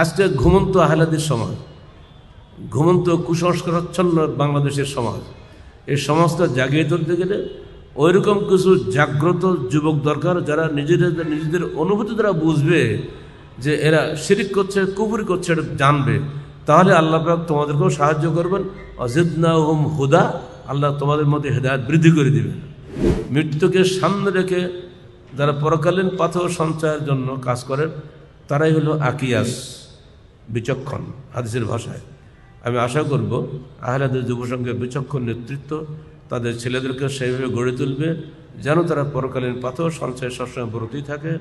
আজকে ঘুমন্ত আহলাদের সমাজ ঘুমন্ত কুসংস্কারচ্ছন্ন বাংলাদেশের সমাজ এই সমাজটা জাগিয়ে তুলতে গেলে ওইরকম কিছু জাগ্রত যুবক দরকার যারা নিজেদের নিজেদের অনুভূতি দ্বারা বুঝবে যে এরা শিরিক করছে কুপুরি করছে এটা জানবে তাহলে আল্লাহ পাক তোমাদেরকেও সাহায্য করবেন অজিদনা হুম হুদা আল্লাহ তোমাদের মধ্যে হেদায়ত বৃদ্ধি করে দেবেন মৃত্যুকে সামনে রেখে যারা পরকালীন পাথর সঞ্চয়ের জন্য কাজ করেন তারাই হলো আকিয়াস বিচক্ষণ হাদিসের ভাষায় আমি আশা করব আহলাদের যুবসংঘের বিচক্ষণ নেতৃত্ব তাদের ছেলেদেরকে সেইভাবে গড়ে তুলবে যেন তারা পরকালীন পাথর সঞ্চয় সবসময় ব্রতই থাকে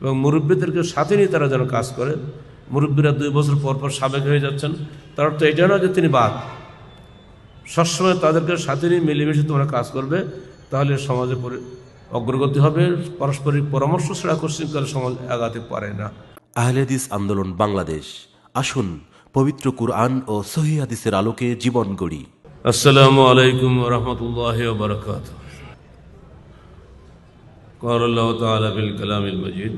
এবং মুরব্বীদেরকে সাথে নিয়ে তারা যেন কাজ করে মুরব্বীরা দুই বছর পর পর সাবেক হয়ে যাচ্ছেন তার তো এটা না যে তিনি বাদ সবসময় তাদেরকে সাথে নিয়ে মিলেমিশে তোমরা কাজ করবে তাহলে সমাজে অগ্রগতি হবে পারস্পরিক পরামর্শ ছাড়া কোশ্চিনকালে সমাজ আগাতে পারে না আহলেদিস আন্দোলন বাংলাদেশ আসুন পবিত্র কুরআন ও সহিদের আলোকে জীবন গড়ি আসসালামু আলাইকুম রহমতুল্লাহ বরকাত قال الله تعالى في الكلام المجيد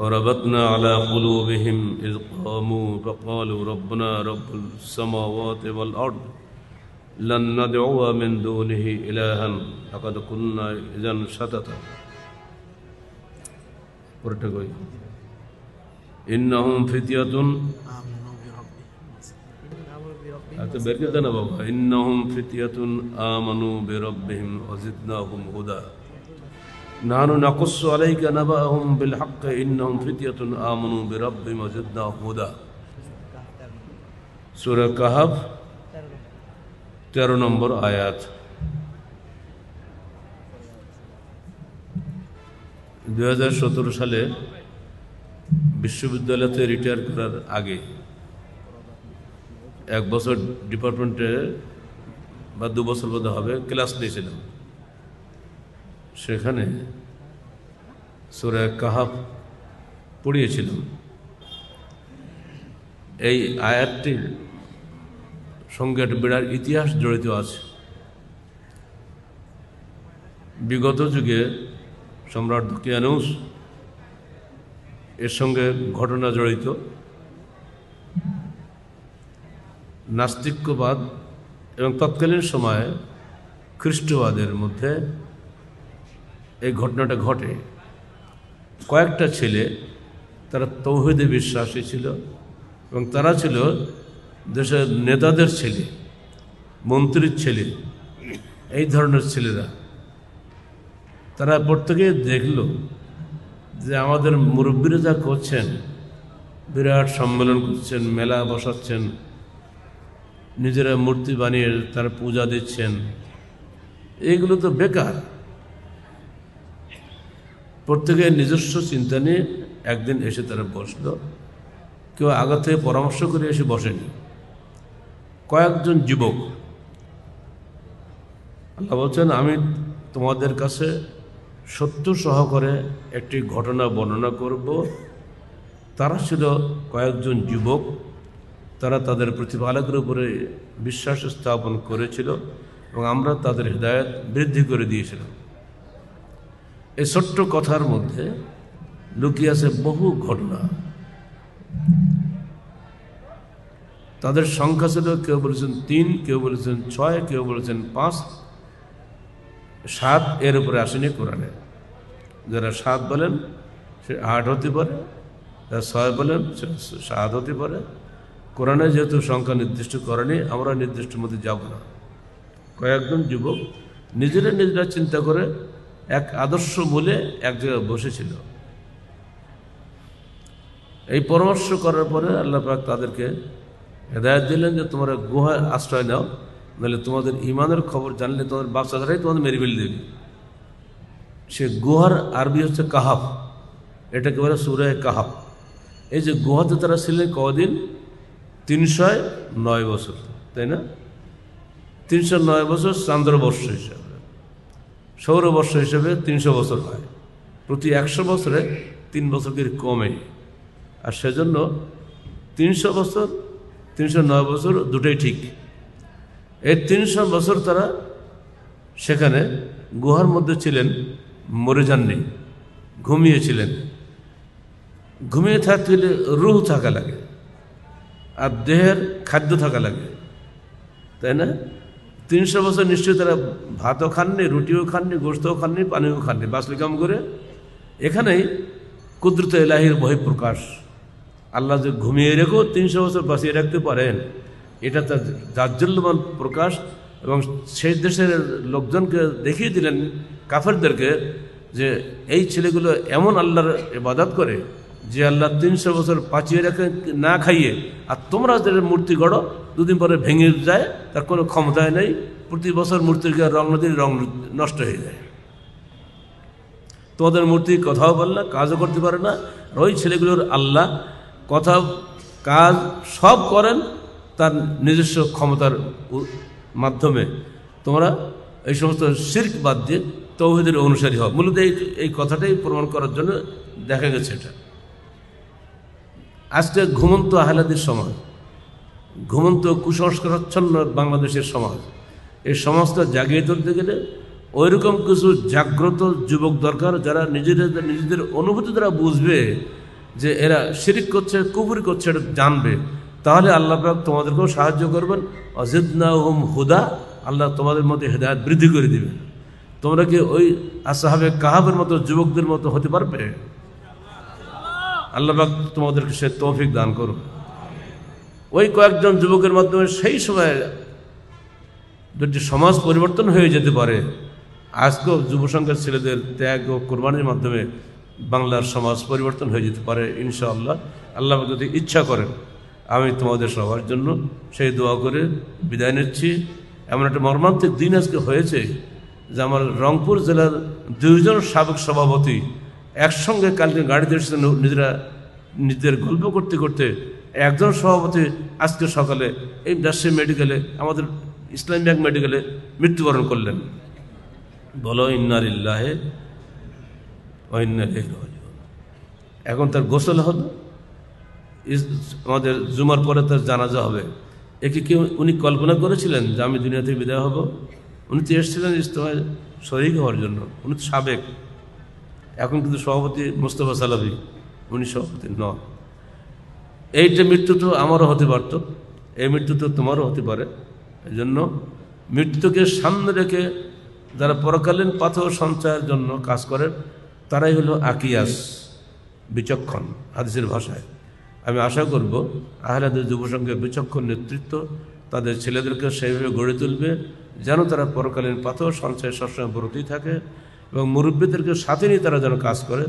وربطنا على قلوبهم إذ قاموا فقالوا ربنا رب السماوات والأرض لن ندعو من دونه إلها لقد كنا إذا شتتا إنهم فتية حتى بركة أنا بابا إنهم فتية آمنوا بربهم وزدناهم هدى نحن نقص عليك نبأهم بالحق إنهم فتية آمنوا بربهم وزدناهم هدى سورة كهف تیرہ نمبر آيات آیات شطر সালে বিশ্ববিদ্যালয়তে রিটায়ার করার আগে এক বছর ডিপার্টমেন্টে বা দু বছর বোধ হবে ক্লাস নিয়েছিলাম সেখানে সুরে কাহাব পড়িয়েছিলাম এই আয়াতটির সঙ্গে একটা বিরাট ইতিহাস জড়িত আছে বিগত যুগে সম্রাট ধকিয়ানুস এর সঙ্গে ঘটনা জড়িত নাস্তিক্যবাদ এবং তৎকালীন সময়ে খ্রিস্টবাদের মধ্যে এই ঘটনাটা ঘটে কয়েকটা ছেলে তারা তৌহিদে বিশ্বাসী ছিল এবং তারা ছিল দেশের নেতাদের ছেলে মন্ত্রীর ছেলে এই ধরনের ছেলেরা তারা প্রত্যেকে দেখলো যে আমাদের মুরব্বীরা যা করছেন বিরাট সম্মেলন করছেন মেলা বসাচ্ছেন নিজেরা মূর্তি বানিয়ে তার পূজা দিচ্ছেন এগুলো তো বেকার প্রত্যেকের নিজস্ব চিন্তা নিয়ে একদিন এসে তারা বসল কেউ আগা থেকে পরামর্শ করে এসে বসেনি কয়েকজন যুবক আল্লাহ বলছেন আমি তোমাদের কাছে সত্য সহকারে একটি ঘটনা বর্ণনা করব তারা ছিল কয়েকজন যুবক তারা তাদের প্রতিপালকের উপরে বিশ্বাস স্থাপন করেছিল এবং আমরা তাদের হৃদায়ত বৃদ্ধি করে দিয়েছিলাম এই ছোট্ট কথার মধ্যে লুকিয়ে আছে বহু ঘটনা তাদের সংখ্যা ছিল কেউ বলেছেন তিন কেউ বলেছেন ছয় কেউ বলেছেন পাঁচ সাত এর উপরে আসেনি কোরআনে যারা সাত বলেন সে আট হতে পারে যারা ছয় বলেন সে সাত হতে পারে কোরআনে যেহেতু সংখ্যা নির্দিষ্ট করেনি আমরা নির্দিষ্ট মধ্যে যাব না কয়েকজন যুবক নিজেরা নিজেরা চিন্তা করে এক আদর্শ বলে এক জায়গায় বসেছিল এই পরামর্শ করার পরে আল্লাহ পাক তাদেরকে হেদায়ত দিলেন যে তোমরা গুহায় আশ্রয় নাও নাহলে তোমাদের ইমানের খবর জানলে তোমাদের বাচ্চারাই তোমাদের মেরে ফেলে দেবে সে গুহার আরবি হচ্ছে কাহাব এটাকে বলে সুরায় কাহাব এই যে গুহাতে তারা ছিলেন কদিন তিনশয় নয় বছর তাই না তিনশো নয় বছর চান্দ্রবর্ষ হিসাবে সৌরবর্ষ হিসেবে তিনশো বছর হয় প্রতি একশো বছরে তিন বছর কি কমে আর সেজন্য তিনশো বছর তিনশো নয় বছর দুটোই ঠিক এই তিনশো বছর তারা সেখানে গুহার মধ্যে ছিলেন মরে যাননি ঘুমিয়েছিলেন ঘুমিয়ে থাকতে রুহ থাকা লাগে আর দেহের খাদ্য থাকা লাগে তাই না তিনশো বছর নিশ্চয়ই তারা ভাতও খাননি রুটিও খাননি গোস্তও খাননি পানিও খাননি বাসলি কাম করে এখানেই কুদরত এলাহির বহিঃপ্রকাশ আল্লাহ যে ঘুমিয়ে রেখো তিনশো বছর বাঁচিয়ে রাখতে পারেন এটা তার জাজ্জল্যমান প্রকাশ এবং সেই দেশের লোকজনকে দেখিয়ে দিলেন কাফেরদেরকে যে এই ছেলেগুলো এমন আল্লাহর ইবাদত করে যে আল্লাহ তিনশো বছর পাঁচিয়ে রাখে না খাইয়ে আর তোমরা যে মূর্তি গড়ো দুদিন পরে ভেঙে যায় তার কোনো ক্ষমতায় নেই প্রতি বছর মূর্তিকে রং নদীর রং নষ্ট হয়ে যায় তোমাদের মূর্তি কথাও বল না কাজও করতে পারে না ওই ছেলেগুলোর আল্লাহ কথা কাজ সব করেন তার নিজস্ব ক্ষমতার মাধ্যমে তোমরা এই সমস্ত শির্ক বাদ দিয়ে তৌহিদের অনুসারী হও মূলত এই এই কথাটাই প্রমাণ করার জন্য দেখা গেছে এটা আজকে ঘুমন্ত আহলাদের সমাজ ঘুমন্ত কুসংস্কারাচ্ছন্ন বাংলাদেশের সমাজ এই সমাজটা জাগিয়ে তুলতে গেলে ওই রকম কিছু জাগ্রত যুবক দরকার যারা নিজেদের নিজেদের অনুভূতি দ্বারা বুঝবে যে এরা শিরিক করছে কুবুরি করছে এটা জানবে তাহলে আল্লাপাক তোমাদেরকেও সাহায্য করবেন অজিদনা হুম হুদা আল্লাহ তোমাদের মধ্যে হৃদায়ত বৃদ্ধি করে দেবেন তোমরা কি ওই আসাহাবে কাহাবের মতো যুবকদের মতো হতে পারবে আল্লাহবাক তোমাদেরকে সে তৌফিক দান করুন ওই কয়েকজন যুবকের মাধ্যমে সেই সময়ে যদি সমাজ পরিবর্তন হয়ে যেতে পারে আজকেও যুবসংখ্যার ছেলেদের ত্যাগ ও কোরবানির মাধ্যমে বাংলার সমাজ পরিবর্তন হয়ে যেতে পারে ইনশাআল্লাহ আল্লাহ যদি ইচ্ছা করেন আমি তোমাদের সবার জন্য সেই দোয়া করে বিদায় নিচ্ছি এমন একটা মর্মান্তিক দিন আজকে হয়েছে যে আমার রংপুর জেলার দুইজন সাবেক সভাপতি একসঙ্গে কালকে গাড়িতে এসেছে নিজেরা নিজেদের গল্প করতে করতে একজন সভাপতি আজকে সকালে এই রাজশাহী মেডিকেলে আমাদের ইসলাম ব্যাংক মেডিকেলে মৃত্যুবরণ করলেন বলো ইন্নার ইল্লাহে ইন্নার এখন তার গোসল হলো আমাদের জুমার পরে তার জানাজা হবে একে কি উনি কল্পনা করেছিলেন যে আমি দুনিয়া থেকে বিদায় হব উনি তো এসেছিলেন ইস্তফায় শরিক হওয়ার জন্য উনি তো সাবেক এখন কিন্তু সভাপতি মুস্তফা সালাভি উনি সভাপতি ন এইটা মৃত্যু তো আমারও হতে পারত এই মৃত্যু তো তোমারও হতে পারে এই জন্য মৃত্যুকে সামনে রেখে যারা পরকালীন পাথর সঞ্চয়ের জন্য কাজ করেন তারাই হলো আকিয়াস বিচক্ষণ হাদিসের ভাষায় আমি আশা করব আহলাদের যুব সংঘের বিচক্ষণ নেতৃত্ব তাদের ছেলেদেরকে সেইভাবে গড়ে তুলবে যেন তারা পরকালীন পাথর সঞ্চয় সবসময় ব্রতই থাকে এবং মুরব্বীদেরকে সাথে নিয়ে তারা যেন কাজ করে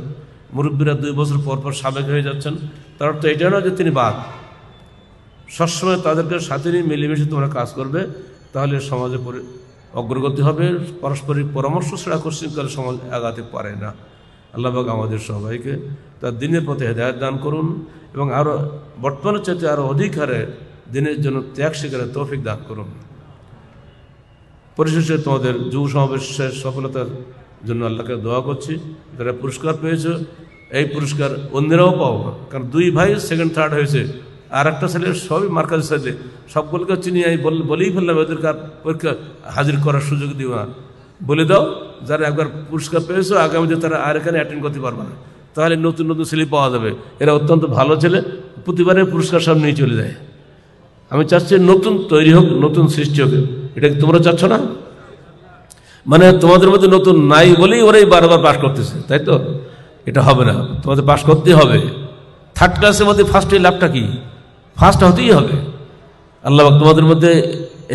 মুরব্বীরা দুই বছর পর পর সাবেক হয়ে যাচ্ছেন তার তো এটা না যে তিনি বাদ সবসময় তাদেরকে সাথে নিয়ে মিলেমিশে তোমরা কাজ করবে তাহলে সমাজে অগ্রগতি হবে পারস্পরিক পরামর্শ ছাড়া কোশ্চিনকালে সমাজ আগাতে পারে না আল্লাহবাক আমাদের সবাইকে তার দিনের প্রতি হেদায়ত দান করুন এবং আরও বর্তমানের চাইতে আরও অধিক হারে দিনের জন্য ত্যাগ শিকারে তৌফিক দান করুন পরিশেষে তোমাদের যুব সমাবেশের সফলতার জন্য আল্লাহকে দোয়া করছি তারা পুরস্কার পেয়েছ এই পুরস্কার অন্যেরাও পাও কারণ দুই ভাই সেকেন্ড থার্ড হয়েছে আর একটা ছেলে সবই মার্কাজ সাথে সবগুলোকে চিনি আমি বলেই ফেললাম ওদেরকে পরীক্ষা হাজির করার সুযোগ দিও না বলে দাও যারা একবার পুরস্কার পেয়েছো আগামীতে তারা আর এখানে অ্যাটেন্ড করতে পারবে না তাহলে নতুন নতুন স্লিপ পাওয়া যাবে এরা অত্যন্ত ভালো ছেলে প্রতিবারে পুরস্কার সব নিয়ে চলে যায় আমি চাচ্ছি নতুন তৈরি হোক নতুন সৃষ্টি হোক এটা কি তোমরা চাচ্ছ না মানে তোমাদের মধ্যে নতুন নাই বলেই ওরাই বারবার পাশ করতেছে তাই তো এটা হবে না তোমাদের পাশ করতেই হবে থার্ড ক্লাসের মধ্যে ফার্স্টের লাভটা কি ফার্স্ট হতেই হবে আল্লাহ তোমাদের মধ্যে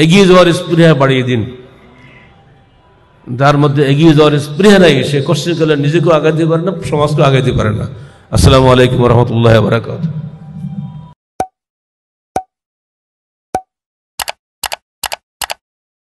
এগিয়ে যাওয়ার স্পৃহা বাড়িয়ে দিন যার মধ্যে এগিয়ে যাওয়ার স্পৃহা নাই সে কোশ্চিন করলে নিজেকেও আগে দিতে পারে না সমাজকেও আগে দিতে পারে না আসসালামু আলাইকুম রহমতুল্লাহ বারাকাতু